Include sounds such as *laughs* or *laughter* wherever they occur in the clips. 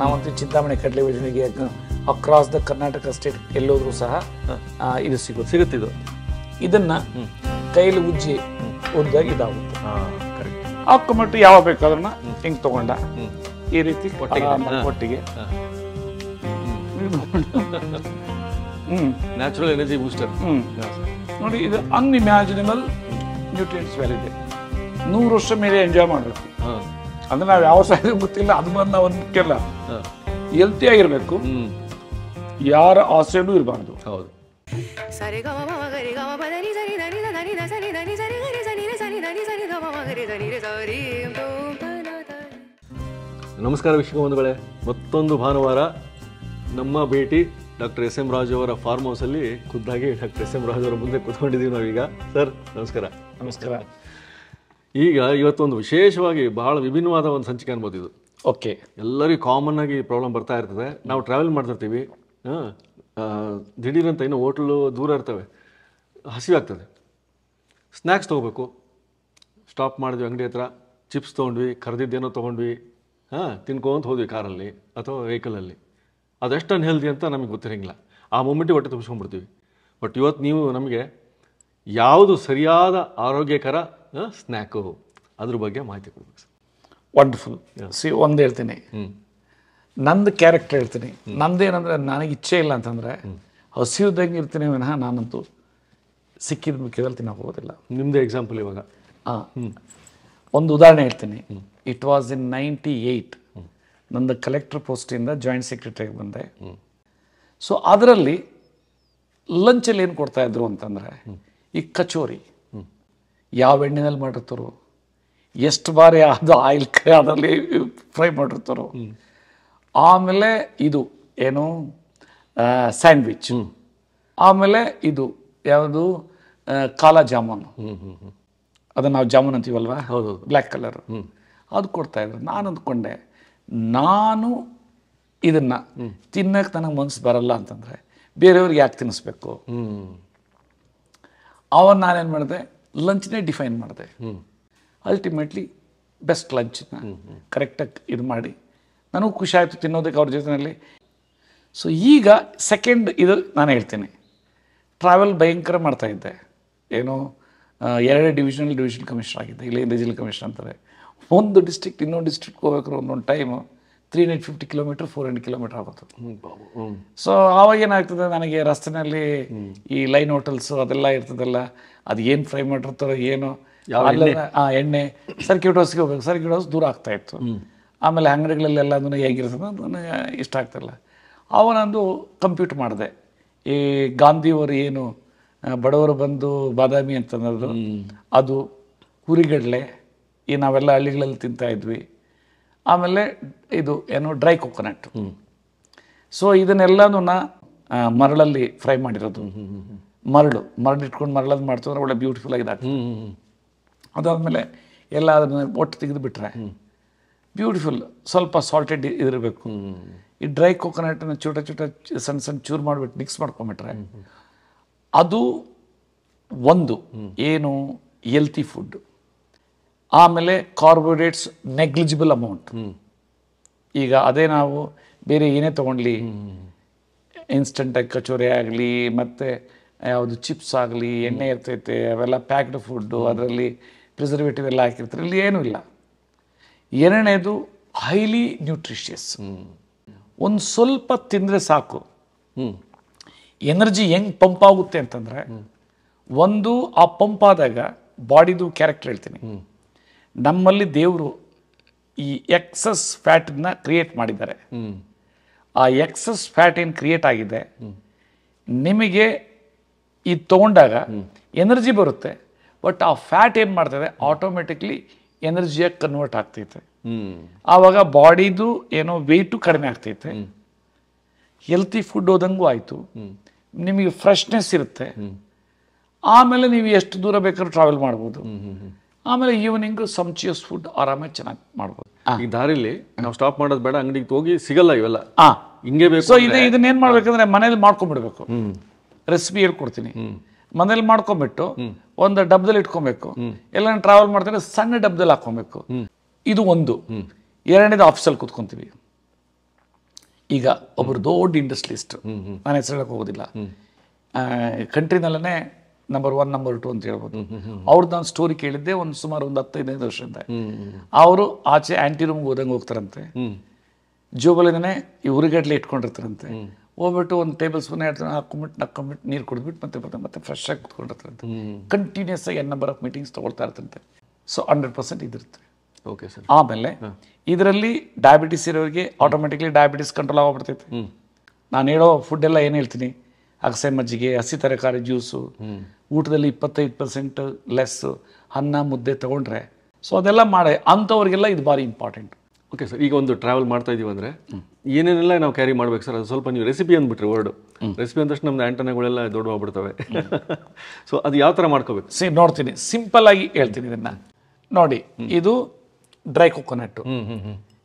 ನಾವಂತೂ ಚಿಂತಾಮಣಿ ಕಡಲೆ ಯೋಜನೆಗೆ ಅಕ್ರಾಸ್ ದ ಕರ್ನಾಟಕ ಸ್ಟೇಟ್ ಎಲ್ಲೋದ್ರೂ ಸಹ ಇದು ಸಿಗುತ್ತೆ ಸಿಗುತ್ತಿದ್ದು ಇದನ್ನ ಕೈಲಿ ಉಜ್ಜಿ ಕರೆಕ್ಟ್ ಇದಾಗುತ್ತೆ ಮಟ್ಟು ಯಾವ ಬೇಕಾದ್ರೂ ಹಿಂಗ್ ತಗೊಂಡ ಈ ರೀತಿ ಒಟ್ಟಿಗೆ ಹ್ಮ್ ನ್ಯಾಚುರಲ್ ಎನರ್ಜಿ ಬೂಸ್ಟರ್ ನೋಡಿ ಇದು ಅನ್ಇಮ್ಯಾಜಿನಬಲ್ ನ್ಯೂಟ್ರಿಯೆಂಟ್ಸ್ ವ್ಯಾಲಿ ಇದೆ ನೂರು ವರ್ಷ ಮೇಲೆ ಎಂಜಾಯ್ ಮಾಡಬೇಕು ಅಂದ್ರೆ ನಾವು ಯಾವ ಸಾಯಿಗೂ ಗೊತ್ತಿಲ್ಲ ಅದು ಬಂದು ನಾವು ಕೇಳ ಹೆಲ್ತಿಯಾಗಿರಬೇಕು ಯಾರ ಆಸೆಯೂ ಇರಬಾರ್ದು ಹೌದು ನಮಸ್ಕಾರ ಬಂಧುಗಳೇ ಮತ್ತೊಂದು ಭಾನುವಾರ ನಮ್ಮ ಭೇಟಿ ಡಾಕ್ಟರ್ ಎಸ್ ಎಂ ರಾಜು ಅವರ ಫಾರ್ಮ್ ಹೌಸ್ ಅಲ್ಲಿ ಖುದ್ದಾಗಿ ಡಾಕ್ಟರ್ ಎಸ್ ಎಂ ರಾಜ್ ಅವರ ಮುಂದೆ ನಾವು ನಾವೀಗ ಸರ್ ನಮಸ್ಕಾರ ನಮಸ್ಕಾರ ಈಗ ಇವತ್ತೊಂದು ವಿಶೇಷವಾಗಿ ಬಹಳ ವಿಭಿನ್ನವಾದ ಒಂದು ಸಂಚಿಕೆ ಅನ್ಬೋದು ಇದು ಓಕೆ ಎಲ್ಲರಿಗೂ ಕಾಮನ್ ಆಗಿ ಪ್ರಾಬ್ಲಮ್ ಬರ್ತಾ ಇರ್ತದೆ ನಾವು ಟ್ರಾವೆಲ್ ಮಾಡ್ತಿರ್ತೀವಿ ದಿಢೀರಂತ ಇನ್ನು ಹೋಟ್ಲು ದೂರ ಇರ್ತವೆ ಹಸಿವಾಗ್ತದೆ ಸ್ನ್ಯಾಕ್ಸ್ ತೊಗೋಬೇಕು ಸ್ಟಾಪ್ ಮಾಡಿದ್ವಿ ಅಂಗಡಿ ಹತ್ರ ಚಿಪ್ಸ್ ತೊಗೊಂಡ್ವಿ ಕರೆದಿದ್ದೇನೋ ತೊಗೊಂಡ್ವಿ ಹಾಂ ತಿನ್ಕೊಂತ ಹೋದ್ವಿ ಕಾರಲ್ಲಿ ಅಥವಾ ವೆಹಿಕಲಲ್ಲಿ ಅದೆಷ್ಟು ಅನ್ಹೆಲ್ದಿ ಅಂತ ನಮಗೆ ಗೊತ್ತಿರೋಂಗಿಲ್ಲ ಆ ಮೂಮೆಂಟಿಗೆ ಹೊಟ್ಟೆ ತುಂಬಿಸ್ಕೊಂಡ್ಬಿಡ್ತೀವಿ ಬಟ್ ಇವತ್ತು ನೀವು ನಮಗೆ ಯಾವುದು ಸರಿಯಾದ ಆರೋಗ್ಯಕರ ಸ್ನ್ಯಾಕು ಅದ್ರ ಬಗ್ಗೆ ಮಾಹಿತಿ ಕೊಡ್ಬೇಕು ಸರ್ ವಂಡರ್ಫುಲ್ ಸಿ ಒಂದು ಹೇಳ್ತೀನಿ ನಂದು ಕ್ಯಾರೆಕ್ಟರ್ ಹೇಳ್ತೀನಿ ಏನಂದ್ರೆ ನನಗೆ ಇಚ್ಛೆ ಇಲ್ಲ ಅಂತಂದರೆ ಹಸಿಯುದಂಗೆ ಇರ್ತೀನಿ ವಿನಃ ನಾನಂತೂ ಸಿಕ್ಕಿದ ಮುಖ್ಯದಲ್ಲಿ ಹೋಗೋದಿಲ್ಲ ನಿಮ್ಮದು ಎಕ್ಸಾಂಪಲ್ ಇವಾಗ ಹಾಂ ಒಂದು ಉದಾಹರಣೆ ಹೇಳ್ತೀನಿ it was in ninety eight ನಂದು ಕಲೆಕ್ಟರ್ ಪೋಸ್ಟಿಂದ ಜಾಯಿಂಟ್ ಸೆಕ್ರೆಟರಿಗೆ ಬಂದೆ ಸೊ ಅದರಲ್ಲಿ ಲಂಚಲ್ಲಿ ಏನು ಕೊಡ್ತಾ ಕೊಡ್ತಾಯಿದ್ರು ಅಂತಂದರೆ ಈ ಕಚೋರಿ ಯಾವ ಎಣ್ಣೆನಲ್ಲಿ ಮಾಡಿರ್ತಾರೋ ಎಷ್ಟು ಬಾರಿ ಅದು ಆಯಿಲ್ ಅದರಲ್ಲಿ ಫ್ರೈ ಮಾಡಿರ್ತಾರೋ ಆಮೇಲೆ ಇದು ಏನು ಸ್ಯಾಂಡ್ವಿಚ್ ಆಮೇಲೆ ಇದು ಯಾವುದು ಕಾಲ ಜಾಮೂನು ಅದನ್ನು ನಾವು ಜಾಮೂನ್ ಅಂತೀವಲ್ವ ಹೌದು ಬ್ಲ್ಯಾಕ್ ಕಲರ್ ಅದು ಕೊಡ್ತಾ ಇದ್ದರು ನಾನು ಅಂದ್ಕೊಂಡೆ ನಾನು ಇದನ್ನು ತಿನ್ನಕ್ಕೆ ನನಗೆ ಮನಸ್ಸು ಬರಲ್ಲ ಅಂತಂದರೆ ಬೇರೆಯವ್ರಿಗೆ ಯಾಕೆ ತಿನ್ನಿಸ್ಬೇಕು ಅವನು ನಾನೇನು ಮಾಡಿದೆ ಲಂಚ್ನೇ ಡಿಫೈನ್ ಮಾಡಿದೆ ಅಲ್ಟಿಮೇಟ್ಲಿ ಬೆಸ್ಟ್ ಲಂಚನ್ನ ಕರೆಕ್ಟಾಗಿ ಇದು ಮಾಡಿ ನನಗೂ ಖುಷಿ ಆಯಿತು ತಿನ್ನೋದಕ್ಕೆ ಅವ್ರ ಜೊತೆಯಲ್ಲಿ ಸೊ ಈಗ ಸೆಕೆಂಡ್ ಇದು ನಾನು ಹೇಳ್ತೀನಿ ಟ್ರಾವೆಲ್ ಭಯಂಕರ ಮಾಡ್ತಾಯಿದ್ದೆ ಏನೋ ಎರಡು ಡಿವಿಷನಲ್ ಡಿವಿಷನ್ ಕಮಿಷನರ್ ಆಗಿದ್ದೆ ಇಲ್ಲಿ ಡಿಜಿಲ್ ಕಮಿಷನ್ ಅಂತಾರೆ ಒಂದು ಡಿಸ್ಟ್ರಿಕ್ ಇನ್ನೊಂದು ಡಿಸ್ಟ್ರಿಕ್ಟ್ ಹೋಗ್ಬೇಕಾರೆ ಒಂದೊಂದು time three hundred fifty kilometre four hundred kilometre ಆಗುತ್ತೆ ಸೊ ಆವಾಗ ಏನಾಗ್ತದೆ ನನಗೆ ರಸ್ತೆಯಲ್ಲಿ ಈ ಲೈನ್ ಹೋಟೆಲ್ಸು ಅದೆಲ್ಲ ಇರ್ತದಲ್ಲ ಅದು ಏನು ಫ್ರೈ ಮಾಡಿರ್ತಾರೋ ಏನೋ ಆ ಎಣ್ಣೆ ಹೌಸ್ಗೆ ಹೋಗ್ಬೇಕು ಹೌಸ್ ದೂರ ಆಗ್ತಾ ಇತ್ತು ಆಮೇಲೆ ಎಲ್ಲ ಅದನ್ನು ಹೇಗಿರ್ತದೆ ನನಗೆ ಇಷ್ಟ ಆಗ್ತಿಲ್ಲ ಅವನಂದು ಕಂಪ್ಯೂಟ್ ಮಾಡಿದೆ ಈ ಗಾಂಧಿಯವರು ಏನು ಬಡವರು ಬಂದು ಬಾದಾಮಿ ಅಂತಂದ್ರು ಅದು ಹುರಿಗಡಲೆ ಈ ನಾವೆಲ್ಲ ಹಳ್ಳಿಗಳಲ್ಲಿ ತಿಂತಾ ಇದ್ವಿ ಆಮೇಲೆ ಇದು ಏನು ಡ್ರೈ ಕೊಕೊನಟ್ ಸೊ ಇದನ್ನೆಲ್ಲನೂ ನಾ ಮರಳಲ್ಲಿ ಫ್ರೈ ಮಾಡಿರೋದು ಮರಳು ಮರಳು ಇಟ್ಕೊಂಡು ಮರಳಲ್ಲಿ ಮಾಡ್ತಂದ್ರೆ ಒಳ್ಳೆ ಬ್ಯೂಟಿಫುಲ್ ಆಗಿದೆ ಅದಾದಮೇಲೆ ಎಲ್ಲ ಅದನ್ನು ಒಟ್ಟು ತೆಗೆದುಬಿಟ್ರೆ ಬ್ಯೂಟಿಫುಲ್ ಸ್ವಲ್ಪ ಸಾಲ್ಟೆಡ್ ಇರಬೇಕು ಈ ಡ್ರೈ ಕೋಕೋನಟನ್ನು ಚೂಟ ಚೂಟ ಸಣ್ಣ ಸಣ್ಣ ಚೂರು ಮಾಡಿಬಿಟ್ಟು ಮಿಕ್ಸ್ ಮಾಡ್ಕೊಂಬಿಟ್ರೆ ಅದು ಒಂದು ಏನು ಎಲ್ತಿ ಫುಡ್ ಆಮೇಲೆ ಕಾರ್ಬೋಹೈಡ್ರೇಟ್ಸ್ ನೆಗ್ಲಿಜಿಬಲ್ ಅಮೌಂಟ್ ಈಗ ಅದೇ ನಾವು ಬೇರೆ ಏನೇ ತೊಗೊಂಡ್ಲಿ ಇನ್ಸ್ಟಂಟಾಗಿ ಕಚೋರಿ ಆಗಲಿ ಮತ್ತು ಯಾವುದು ಚಿಪ್ಸ್ ಆಗಲಿ ಎಣ್ಣೆ ಇರ್ತೈತೆ ಅವೆಲ್ಲ ಪ್ಯಾಕ್ಡ್ ಫುಡ್ಡು ಅದರಲ್ಲಿ ಪ್ರಿಸರ್ವೇಟಿವ್ ಎಲ್ಲ ಹಾಕಿರ್ತಾರೆ ಇಲ್ಲಿ ಏನೂ ಇಲ್ಲ ಎರಡನೇದು ಹೈಲಿ ನ್ಯೂಟ್ರಿಷಿಯಸ್ ಒಂದು ಸ್ವಲ್ಪ ತಿಂದರೆ ಸಾಕು ಎನರ್ಜಿ ಹೆಂಗೆ ಪಂಪ್ ಆಗುತ್ತೆ ಅಂತಂದರೆ ಒಂದು ಆ ಪಂಪ್ ಆದಾಗ ಬಾಡಿದು ಕ್ಯಾರೆಕ್ಟರ್ ಹೇಳ್ತೀನಿ ನಮ್ಮಲ್ಲಿ ದೇವರು ಈ ಎಕ್ಸಸ್ ಫ್ಯಾಟನ್ನ ಕ್ರಿಯೇಟ್ ಮಾಡಿದ್ದಾರೆ ಆ ಎಕ್ಸಸ್ ಫ್ಯಾಟ್ ಏನು ಕ್ರಿಯೇಟ್ ಆಗಿದೆ ನಿಮಗೆ ಇದು ತೊಗೊಂಡಾಗ ಎನರ್ಜಿ ಬರುತ್ತೆ ಬಟ್ ಆ ಫ್ಯಾಟ್ ಏನು ಮಾಡ್ತದೆ ಆಟೋಮೆಟಿಕ್ಲಿ ಎನರ್ಜಿಯಾಗಿ ಕನ್ವರ್ಟ್ ಆಗ್ತೈತೆ ಆವಾಗ ಬಾಡಿದು ಏನೋ ವೆಯ್ಟು ಕಡಿಮೆ ಆಗ್ತೈತೆ ಹೆಲ್ತಿ ಫುಡ್ ಹೋದಂಗೂ ಆಯಿತು ನಿಮಗೆ ಫ್ರೆಶ್ನೆಸ್ ಇರುತ್ತೆ ಆಮೇಲೆ ನೀವು ಎಷ್ಟು ದೂರ ಬೇಕಾದ್ರೂ ಟ್ರಾವೆಲ್ ಮಾಡ್ಬೋದು ಆಮೇಲೆ ಈವ್ನಿಂಗ್ ಸಂಚಿಯಸ್ ಫುಡ್ ಆರಾಮಾಗಿ ಚೆನ್ನಾಗಿ ಮಾಡ್ಬೋದು ಈ ದಾರಿಲಿ ನಾವು ಸ್ಟಾಪ್ ಮಾಡೋದು ಬೇಡ ಅಂಗಡಿಗೆ ಹೋಗಿ ಸಿಗಲ್ಲ ಇವೆಲ್ಲ ಹಿಂಗೆ ಬೇಕು ಸೊ ಇದನ್ನೇನು ಮಾಡ್ಬೇಕಂದ್ರೆ ಮನೇಲಿ ಮಾಡ್ಕೊಂಡ್ಬಿಡ್ಬೇಕು ರೆಸಿಪಿ ಹೇಳ್ಕೊಡ್ತೀನಿ ಮನೇಲಿ ಮಾಡ್ಕೊಂಬಿಟ್ಟು ಒಂದು ಡಬ್ಬದಲ್ಲಿ ಇಟ್ಕೊಬೇಕು ಎಲ್ಲ ಟ್ರಾವೆಲ್ ಮಾಡ್ತಾರೆ ಸಣ್ಣ ಡಬ್ಬದಲ್ಲಿ ಹಾಕೊಬೇಕು ಇದು ಒಂದು ಎರಡನೇದು ಆಫೀಸಲ್ಲಿ ಕುತ್ಕೊಂತೀವಿ ಈಗ ಒಬ್ಬರು ದೊಡ್ಡ ಇಂಡಸ್ಟ್ರಿಸ್ಟ್ ನಾನು ಹೆಸರು ಹೋಗೋದಿಲ್ಲ ಕಂಟ್ರಿನಲ್ಲೇ ನಂಬರ್ ಒನ್ ನಂಬರ್ ಟು ಅಂತ ಹೇಳ್ಬೋದು ಅವ್ರದ್ದು ನಾನು ಸ್ಟೋರಿ ಕೇಳಿದ್ದೆ ಒಂದು ಸುಮಾರು ಒಂದು ಹತ್ತೈದೈದು ವರ್ಷದಿಂದ ಅವರು ಆಚೆ ಆಂಟಿ ರೂಮ್ಗೆ ಹೋದಂಗೆ ಹೋಗ್ತಾರಂತೆ ಜೋಬಲಿನೇ ಈ ಉರಿಗಡ್ಲೆ ಇಟ್ಕೊಂಡಿರ್ತಾರಂತೆ ಹೋಗ್ಬಿಟ್ಟು ಒಂದು ಟೇಬಲ್ ಸ್ಪೂನ್ ಹೇಳ್ತಾನೆ ಜನ ಹಾಕೊಂಬಿಟ್ಟು ನಕ್ಕೊಂಬಿಟ್ಟು ನೀರು ಕುಡಿದ್ಬಿಟ್ಟು ಮತ್ತೆ ಬರ್ತಾನೆ ಮತ್ತೆ ಫ್ರೆಶ್ ಆಗಿ ಕುತ್ಕೊಂಡಿರ್ತಂತೆ ಕಂಟಿನ್ಯೂಸ್ ಆಗಿ ಎನ್ ನಂಬರ್ ಆಫ್ ಮೀಟಿಂಗ್ಸ್ ತೊಗೊಳ್ತಾ ಇರ್ತಂತೆ ಸೊ ಹಂಡ್ರೆಡ್ ಪರ್ಸೆಂಟ್ ಇದಿರುತ್ತೆ ಓಕೆ ಸರ್ ಆಮೇಲೆ ಇದರಲ್ಲಿ ಡಯಾಬಿಟಿಸ್ ಇರೋರಿಗೆ ಆಟೋಮೆಟಿಕ್ಲಿ ಡಯಾಬಿಟಿಸ್ ಕಂಟ್ರೋಲ್ ಆಗೋಗ್ಬಿಡ್ತೈತೆ ನಾನು ಹೇಳೋ ಫುಡ್ ಎಲ್ಲ ಏನು ಹೇಳ್ತೀನಿ ಅಗಸೆ ಮಜ್ಜಿಗೆ ಹಸಿ ತರಕಾರಿ ಜ್ಯೂಸು ಊಟದಲ್ಲಿ ಇಪ್ಪತ್ತೈದು ಪರ್ಸೆಂಟ್ ಲೆಸ್ ಅನ್ನ ಮುದ್ದೆ ತೊಗೊಂಡ್ರೆ ಸೊ ಅದೆಲ್ಲ ಮಾಡಿ ಅಂಥವ್ರಿಗೆಲ್ಲ ಇದು ಭಾರಿ ಇಂಪಾರ್ಟೆಂಟ್ ಓಕೆ ಸರ್ ಈಗ ಒಂದು ಟ್ರಾವೆಲ್ ಮಾಡ್ತಾ ಇದೀವಿ ಅಂದರೆ ಏನೇನೆಲ್ಲ ನಾವು ಕ್ಯಾರಿ ಮಾಡ್ಬೇಕು ಸರ್ ಅದು ಸ್ವಲ್ಪ ನೀವು ರೆಸಿಪಿ ಅಂದ್ಬಿಟ್ರಿ ವರ್ಡ್ ರೆಸಿಪಿ ಅಂದಷ್ಟು ನಮ್ದು ಆ್ಯಂಟನೆಗಳೆಲ್ಲ ದೊಡ್ಡ ಹೋಗ್ಬಿಡ್ತವೆ ಸೊ *laughs* ಅದು ಯಾವ ಥರ ಮಾಡ್ಕೋಬೇಕು ಸಿ ನೋಡ್ತೀನಿ ಸಿಂಪಲ್ ಆಗಿ ಹೇಳ್ತೀನಿ ಇದನ್ನ ನೋಡಿ ಇದು ಡ್ರೈ ಕೊಕೊನಟ್ಟು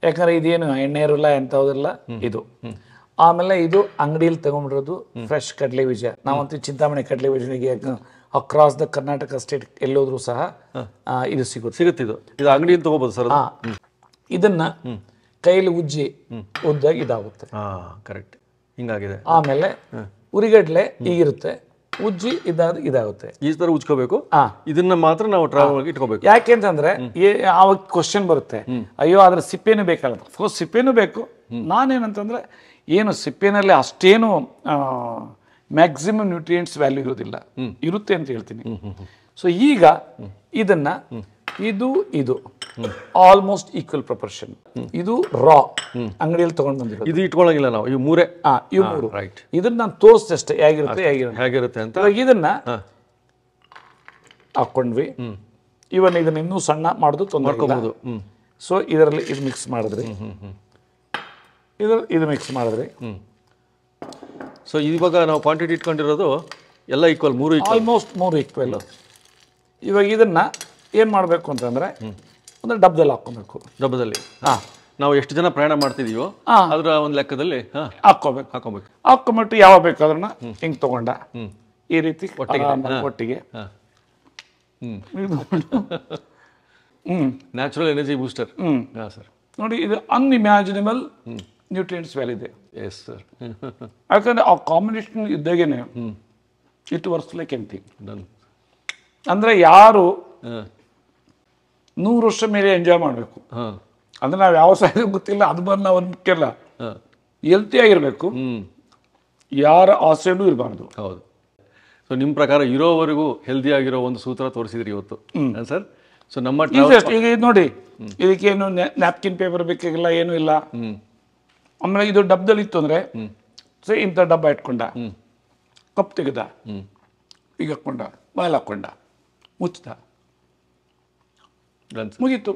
ಯಾಕಂದ್ರೆ ಇದೇನು ಎಣ್ಣೆ ಇರಲ್ಲ ಎಂಥವುದಿಲ್ಲ ಇದು ಆಮೇಲೆ ಇದು ಅಂಗಡಿಯಲ್ಲಿ ತಗೊಂಡಿರೋದು ಫ್ರೆಶ್ ಕಡಲೆ ಬೀಜ ನಾವಂತೂ ಚಿಂತಾಮಣಿ ಕಡಲೆ ಬೀಜನಿಗೆ ಅಕ್ರಾಸ್ ದ ಕರ್ನಾಟಕ ಸ್ಟೇಟ್ ಎಲ್ಲೋದ್ರೂ ಸಹ ಇದು ಸಿಗುತ್ತೆ ಸಿಗುತ್ತೆ ಇದು ಇದು ಅಂಗಡಿಯಲ್ಲಿ ತಗೋಬೋದು ಸರ್ ಇದನ್ನ ಕೈಲಿ ಉಜ್ಜಿ ಉದ್ದಾಗಿ ಇದಾಗುತ್ತೆ ಕರೆಕ್ಟ್ ಹಿಂಗಾಗಿದೆ ಆಮೇಲೆ ಉರಿಗಡ್ಲೆ ಈಗಿರುತ್ತೆ ಉಜ್ಜಿ ಇದಾದ ಇದಾಗುತ್ತೆ ಈ ತರ ಉಜ್ಕೋಬೇಕು ಇದನ್ನ ಮಾತ್ರ ನಾವು ಟ್ರಾವಲ್ ಇಟ್ಕೋಬೇಕು ಯಾಕೆಂತಂದ್ರೆ ಅವಾಗ ಕ್ವಶನ್ ಬರುತ್ತೆ ಅಯ್ಯೋ ಅದ್ರ ಸಿಪ್ಪೆನೂ ಬೇಕಲ್ಲ ಅಫ್ಕೋರ್ಸ್ ಸಿಪ್ಪೆನೂ ಬೇಕು ನಾನೇನಂತಂದ್ರೆ ಏನು ಸಿಪ್ಪೆನಲ್ಲಿ ಅಷ್ಟೇನು ಮ್ಯಾಕ್ಸಿಮಮ್ ನ್ಯೂಟ್ರಿಯೆಂಟ್ಸ್ ವ್ಯಾಲ್ಯೂ ಇರೋದಿಲ್ಲ ಇರುತ್ತೆ ಅಂತ ಹೇಳ್ತೀನಿ ಸೊ ಈಗ ಇದನ್ನ ಇದು ಇದು ಆಲ್ಮೋಸ್ಟ್ ಈಕ್ವಲ್ ಪ್ರಪೋರ್ಷನ್ ಇದು ರಾ ಅಂಗಡಿಯಲ್ಲಿ ತಗೊಂಡು ಬಂದಿರೋದು ಇದು ಇಟ್ಕೊಳ್ಳಂಗಿಲ್ಲ ನಾವು ಇವು ಮೂರೇ ಆ ಇವು ಮೂರು ರೈಟ್ ಇದನ್ನ ನಾನು ತೋರಿಸ್ದೆ ಅಷ್ಟೇ ಹೇಗಿರುತ್ತೆ ಹೇಗಿರುತ್ತೆ ಹೇಗಿರುತ್ತೆ ಅಂತ ಇದನ್ನ ಹಾಕೊಂಡ್ವಿ ಇವನ್ ಇದನ್ನ ಇನ್ನೂ ಸಣ್ಣ ಮಾಡೋದು ತೊಂದರೆಬಹುದು ಸೊ ಇದರಲ್ಲಿ ಇದು ಮಿಕ್ಸ್ ಮಾಡಿದ್ರಿ ಇದು ಇದು ಮಿಕ್ಸ್ ಮಾಡಿದ್ರಿ ಸೊ ಇವಾಗ ನಾವು ಕ್ವಾಂಟಿಟಿ ಇಟ್ಕೊಂಡಿರೋದು ಎಲ್ಲ ಈಕ್ವಲ್ ಮೂರು ಆಲ್ಮೋಸ್ಟ್ ಮೂರು ಈಕ್ವಲ್ ಇವಾಗ ಇದನ್ನ ಏನು ಮಾಡಬೇಕು ಅಂತಂದರೆ ಅಂದರೆ ಡಬ್ಬದಲ್ಲಿ ಹಾಕೋಬೇಕು ಡಬ್ಬದಲ್ಲಿ ನಾವು ಎಷ್ಟು ಜನ ಪ್ರಯಾಣ ಮಾಡ್ತಿದೀವೋ ಅದರ ಒಂದು ಲೆಕ್ಕದಲ್ಲಿ ಹಾಕೋಬೇಕು ಹಾಕೋಬೇಕು ಹಾಕೊಂಬಿಟ್ಟು ಯಾವ ಬೇಕಾದ್ರೂ ಹಿಂಗೆ ತಗೊಂಡ ಈ ರೀತಿ ಒಟ್ಟಿಗೆ ನ್ಯಾಚುರಲ್ ಎನರ್ಜಿ ಬೂಸ್ಟರ್ ಹ್ಞೂ ಸರ್ ನೋಡಿ ಇದು ಅನ್ಇಮ್ಯಾಜಿನಬಲ್ ನ್ಯೂಟ್ರಿಯೆಂಟ್ಸ್ ಇದೆ ಎಸ್ ಸರ್ ಯಾಕಂದರೆ ಆ ಕಾಂಬಿನೇಷನ್ ಇದ್ದಾಗೇನೆ ಇಟ್ ವರ್ಕ್ಸ್ ಲೈಕ್ ಎನಿಥಿಂಗ್ ಅಂದರೆ ಯಾರು ನೂರು ವರ್ಷ ಮೇಲೆ ಎಂಜಾಯ್ ಮಾಡಬೇಕು ಅಂದರೆ ನಾವು ಯಾವ ಗೊತ್ತಿಲ್ಲ ಅದು ಬಂದು ನಾವು ಮುಖ್ಯ ಅಲ್ಲ ಆಗಿರಬೇಕು ಯಾರ ಆಸೆಯೂ ಇರಬಾರ್ದು ಹೌದು ಸೊ ನಿಮ್ಮ ಪ್ರಕಾರ ಇರೋವರೆಗೂ ಆಗಿರೋ ಒಂದು ಸೂತ್ರ ತೋರಿಸಿದ್ರಿ ಇವತ್ತು ಸರ್ ಸೊ ನಮ್ಮ ಈಗ ಇದು ನೋಡಿ ಇದಕ್ಕೇನು ನ್ಯಾಪ್ಕಿನ್ ಪೇಪರ್ ಬೇಕಾಗಿಲ್ಲ ಏನೂ ಇಲ್ಲ ಆಮೇಲೆ ಇದು ಡಬ್ಬದಲ್ಲಿ ಇತ್ತು ಅಂದರೆ ಸೊ ಇಂಥ ಡಬ್ಬ ಇಟ್ಕೊಂಡ ಕಪ್ ತೆಗೆದ ಈಗ ಹಾಕ್ಕೊಂಡ ಬಾಯಲ್ ಹಾಕ್ಕೊಂಡ ಮುಚ್ಚಿದ ಮುಗೀತು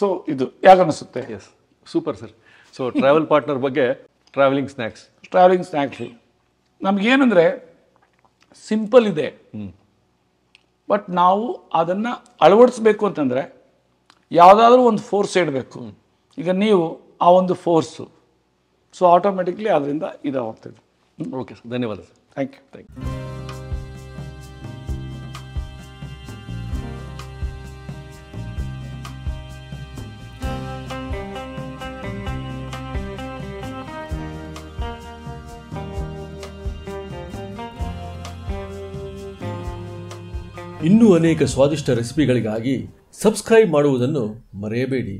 ಸೊ ಇದು ಅನಿಸುತ್ತೆ yes super sir so travel partner ಬಗ್ಗೆ ಟ್ರಾವೆಲಿಂಗ್ ಸ್ನ್ಯಾಕ್ಸ್ ಟ್ರಾವೆಲಿಂಗ್ ಸ್ನ್ಯಾಕ್ಸ್ ನಮಗೇನಂದರೆ ಸಿಂಪಲ್ ಇದೆ ಬಟ್ ನಾವು ಅದನ್ನು ಅಳವಡಿಸ್ಬೇಕು ಅಂತಂದರೆ ಯಾವುದಾದ್ರೂ ಒಂದು ಫೋರ್ಸ್ ಇಡಬೇಕು ಈಗ ನೀವು ಆ ಒಂದು ಫೋರ್ಸು ಸೊ ಆಟೋಮೆಟಿಕ್ಲಿ ಅದರಿಂದ ಇದಾಗ್ತದೆ ಓಕೆ ಸರ್ ಧನ್ಯವಾದ sir thank you thank you ಇನ್ನೂ ಅನೇಕ ಸ್ವಾದಿಷ್ಟ ರೆಸಿಪಿಗಳಿಗಾಗಿ ಸಬ್ಸ್ಕ್ರೈಬ್ ಮಾಡುವುದನ್ನು ಮರೆಯಬೇಡಿ